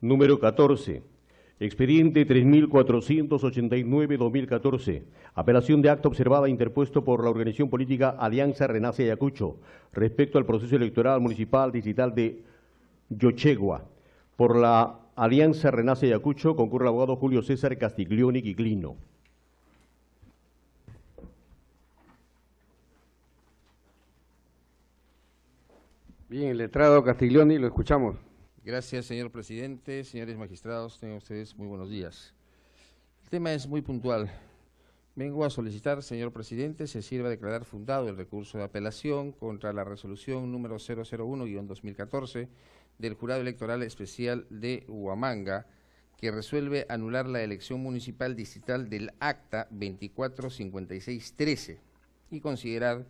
Número 14. Expediente 3489-2014. Apelación de acta observada interpuesto por la organización política Alianza Renace Ayacucho respecto al proceso electoral municipal digital de Yochegua. Por la Alianza Renace Ayacucho concurre el abogado Julio César Castiglioni Quiglino. Bien, letrado Castiglioni, lo escuchamos. Gracias, señor presidente. Señores magistrados, tengan ustedes muy buenos días. El tema es muy puntual. Vengo a solicitar, señor presidente, se sirva declarar fundado el recurso de apelación contra la resolución número 001-2014 del Jurado Electoral Especial de Huamanga, que resuelve anular la elección municipal digital del Acta 2456-13 y considerar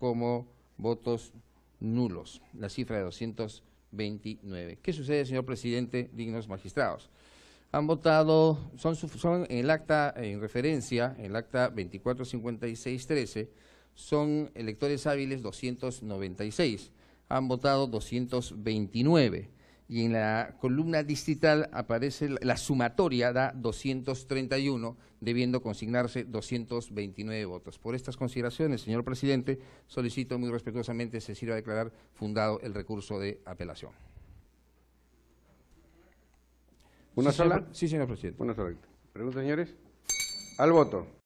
como votos nulos la cifra de 200 29. ¿Qué sucede, señor presidente, dignos magistrados? Han votado, son, son en el acta, en referencia, en el acta 245613, son electores hábiles 296, han votado 229 y en la columna distrital aparece la sumatoria, da 231, debiendo consignarse 229 votos. Por estas consideraciones, señor presidente, solicito muy respetuosamente se sirva a declarar fundado el recurso de apelación. ¿Una sola? sí, señor presidente. Una sola. Pregunta, señores. Al voto.